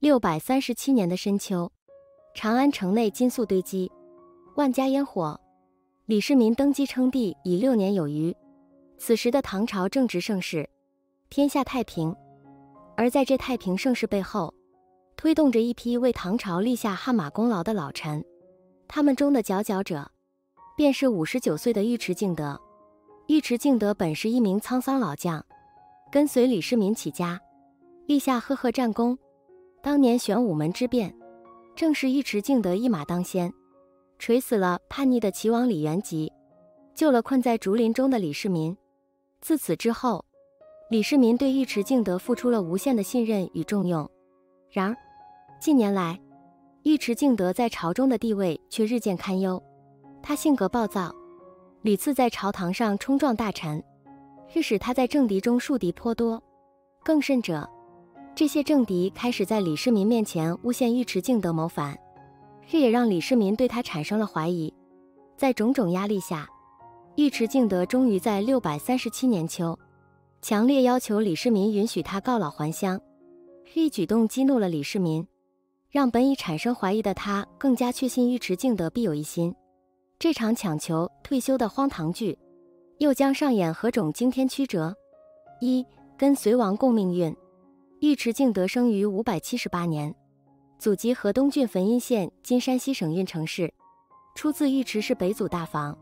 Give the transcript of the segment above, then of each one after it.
六百三十七年的深秋，长安城内金粟堆积，万家烟火。李世民登基称帝已六年有余，此时的唐朝正值盛世，天下太平。而在这太平盛世背后，推动着一批为唐朝立下汗马功劳的老臣，他们中的佼佼者，便是五十九岁的尉迟敬德。尉迟敬德本是一名沧桑老将，跟随李世民起家，立下赫赫战功。当年玄武门之变，正是尉迟敬德一马当先，锤死了叛逆的齐王李元吉，救了困在竹林中的李世民。自此之后，李世民对尉迟敬德付出了无限的信任与重用。然而，近年来，尉迟敬德在朝中的地位却日渐堪忧。他性格暴躁，屡次在朝堂上冲撞大臣，致使他在政敌中树敌颇多。更甚者。这些政敌开始在李世民面前诬陷尉迟敬德谋反，这也让李世民对他产生了怀疑。在种种压力下，尉迟敬德终于在六百三十七年秋，强烈要求李世民允许他告老还乡。这一举动激怒了李世民，让本已产生怀疑的他更加确信尉迟敬德必有一心。这场抢求退休的荒唐剧，又将上演何种惊天曲折？一跟随王共命运。尉迟敬德生于五百七十八年，祖籍河东郡汾阴县（今山西省运城市），出自尉迟氏北祖大房。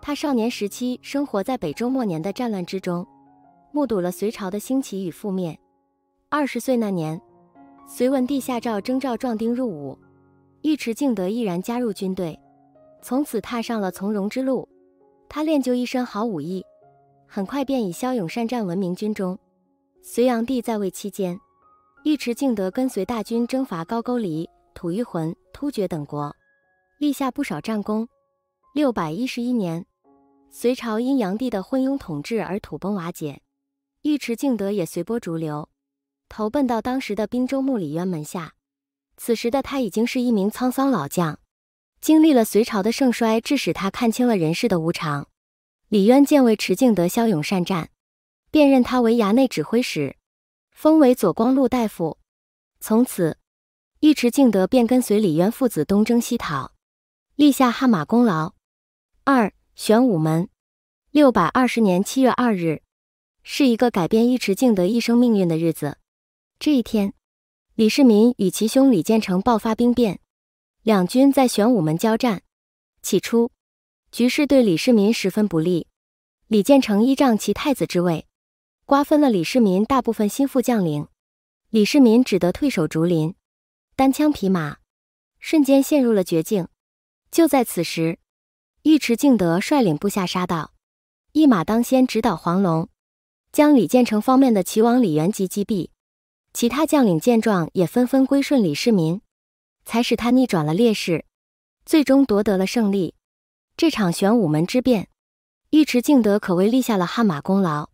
他少年时期生活在北周末年的战乱之中，目睹了隋朝的兴起与覆灭。二十岁那年，隋文帝下诏征召壮丁入伍，尉迟敬德毅然加入军队，从此踏上了从戎之路。他练就一身好武艺，很快便以骁勇善战闻名军中。隋炀帝在位期间，尉迟敬德跟随大军征伐高句丽、吐谷浑、突厥等国，立下不少战功。六百一十一年，隋朝因炀帝的昏庸统治而土崩瓦解，尉迟敬德也随波逐流，投奔到当时的滨州牧李渊门下。此时的他已经是一名沧桑老将，经历了隋朝的盛衰，致使他看清了人世的无常。李渊见尉迟敬德骁勇善战。辨认他为衙内指挥使，封为左光禄大夫。从此，尉迟敬德便跟随李渊父子东征西讨，立下汗马功劳。二玄武门，六百二十年七月二日，是一个改变尉迟敬德一生命运的日子。这一天，李世民与其兄李建成爆发兵变，两军在玄武门交战。起初，局势对李世民十分不利，李建成依仗其太子之位。瓜分了李世民大部分心腹将领，李世民只得退守竹林，单枪匹马，瞬间陷入了绝境。就在此时，尉迟敬德率领部下杀到，一马当先，直捣黄龙，将李建成方面的齐王李元吉击毙。其他将领见状也纷纷归顺李世民，才使他逆转了劣势，最终夺得了胜利。这场玄武门之变，尉迟敬德可谓立下了汗马功劳。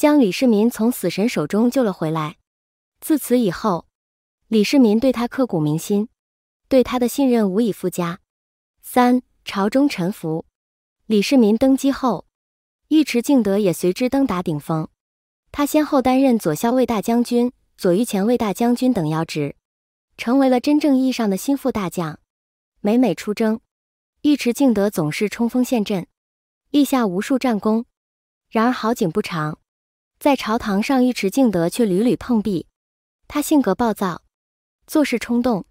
将李世民从死神手中救了回来，自此以后，李世民对他刻骨铭心，对他的信任无以复加。三朝中臣服，李世民登基后，尉迟敬德也随之登达顶峰。他先后担任左骁卫大将军、左御前卫大将军等要职，成为了真正意义上的心腹大将。每每出征，尉迟敬德总是冲锋陷阵，立下无数战功。然而好景不长。在朝堂上，尉迟敬德却屡屡碰壁。他性格暴躁，做事冲动，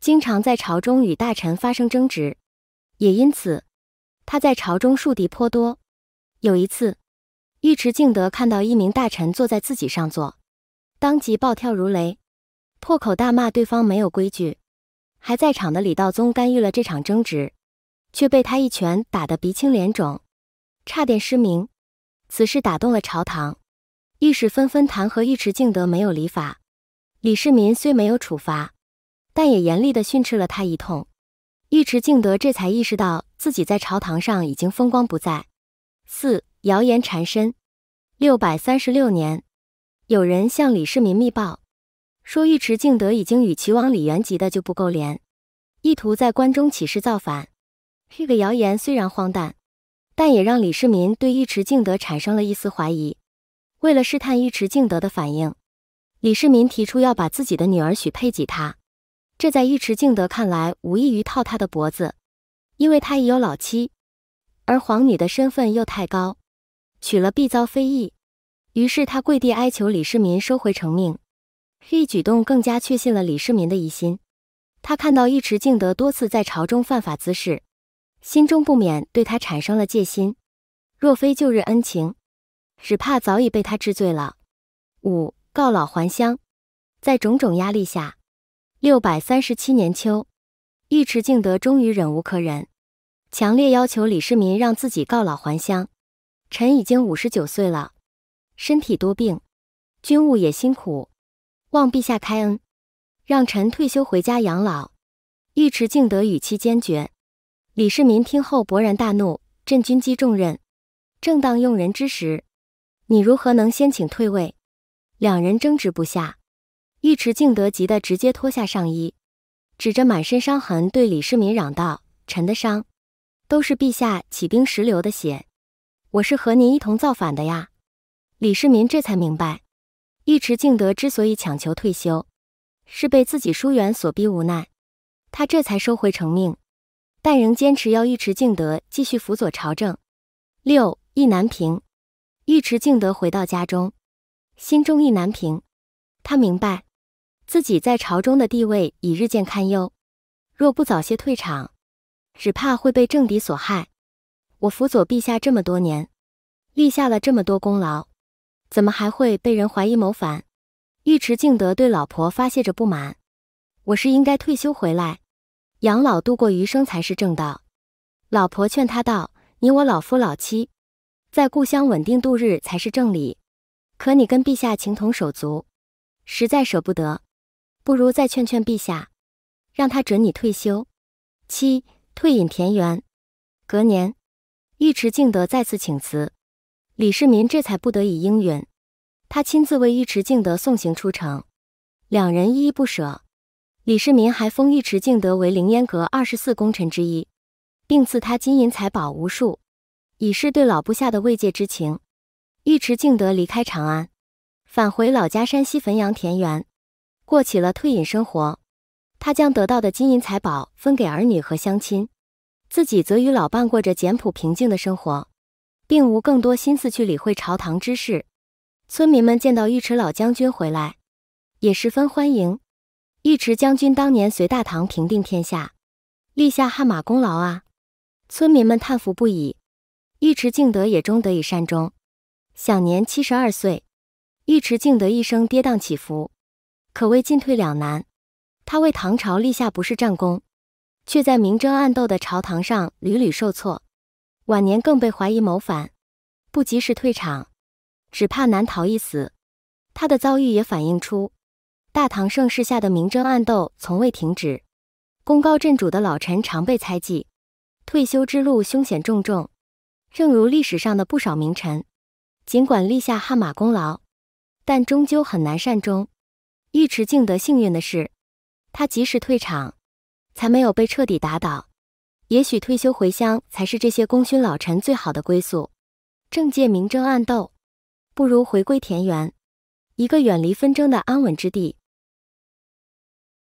经常在朝中与大臣发生争执。也因此，他在朝中树敌颇多。有一次，尉迟敬德看到一名大臣坐在自己上座，当即暴跳如雷，破口大骂对方没有规矩。还在场的李道宗干预了这场争执，却被他一拳打得鼻青脸肿，差点失明。此事打动了朝堂。御史纷纷弹劾尉迟敬德没有礼法，李世民虽没有处罚，但也严厉地训斥了他一通。尉迟敬德这才意识到自己在朝堂上已经风光不再。四谣言缠身。六百三十六年，有人向李世民密报，说尉迟敬德已经与齐王李元吉的旧部勾连，意图在关中起事造反。这个谣言虽然荒诞，但也让李世民对尉迟敬德产生了一丝怀疑。为了试探尉迟敬德的反应，李世民提出要把自己的女儿许配给他。这在尉迟敬德看来，无异于套他的脖子，因为他已有老妻，而皇女的身份又太高，娶了必遭非议。于是他跪地哀求李世民收回成命。这一举动更加确信了李世民的疑心。他看到尉迟敬德多次在朝中犯法滋事，心中不免对他产生了戒心。若非旧日恩情，只怕早已被他治罪了。五告老还乡，在种种压力下，六百三十七年秋，尉迟敬德终于忍无可忍，强烈要求李世民让自己告老还乡。臣已经五十九岁了，身体多病，军务也辛苦，望陛下开恩，让臣退休回家养老。尉迟敬德语气坚决。李世民听后勃然大怒，朕军机重任，正当用人之时。你如何能先请退位？两人争执不下，尉迟敬德急得直接脱下上衣，指着满身伤痕对李世民嚷道：“臣的伤都是陛下起兵时流的血，我是和您一同造反的呀！”李世民这才明白，尉迟敬德之所以强求退休，是被自己疏远所逼无奈。他这才收回成命，但仍坚持要尉迟敬德继续辅佐朝政。六意难平。尉迟敬德回到家中，心中意难平。他明白自己在朝中的地位已日渐堪忧，若不早些退场，只怕会被政敌所害。我辅佐陛下这么多年，立下了这么多功劳，怎么还会被人怀疑谋反？尉迟敬德对老婆发泄着不满：“我是应该退休回来，养老度过余生才是正道。”老婆劝他道：“你我老夫老妻。”在故乡稳定度日才是正理，可你跟陛下情同手足，实在舍不得，不如再劝劝陛下，让他准你退休。七退隐田园。隔年，尉迟敬德再次请辞，李世民这才不得已应允，他亲自为尉迟敬德送行出城，两人依依不舍。李世民还封尉迟敬德为凌烟阁二十四功臣之一，并赐他金银财宝无数。以示对老部下的慰藉之情。尉迟敬德离开长安，返回老家山西汾阳田园，过起了退隐生活。他将得到的金银财宝分给儿女和乡亲，自己则与老伴过着简朴平静的生活，并无更多心思去理会朝堂之事。村民们见到尉迟老将军回来，也十分欢迎。尉迟将军当年随大唐平定天下，立下汗马功劳啊！村民们叹服不已。尉迟敬德也终得以善终，享年七十二岁。尉迟敬德一生跌宕起伏，可谓进退两难。他为唐朝立下不世战功，却在明争暗斗的朝堂上屡屡受挫。晚年更被怀疑谋反，不及时退场，只怕难逃一死。他的遭遇也反映出大唐盛世下的明争暗斗从未停止，功高震主的老臣常被猜忌，退休之路凶险重重。正如历史上的不少名臣，尽管立下汗马功劳，但终究很难善终。尉迟敬德幸运的是，他及时退场，才没有被彻底打倒。也许退休回乡才是这些功勋老臣最好的归宿。政界明争暗斗，不如回归田园，一个远离纷争的安稳之地。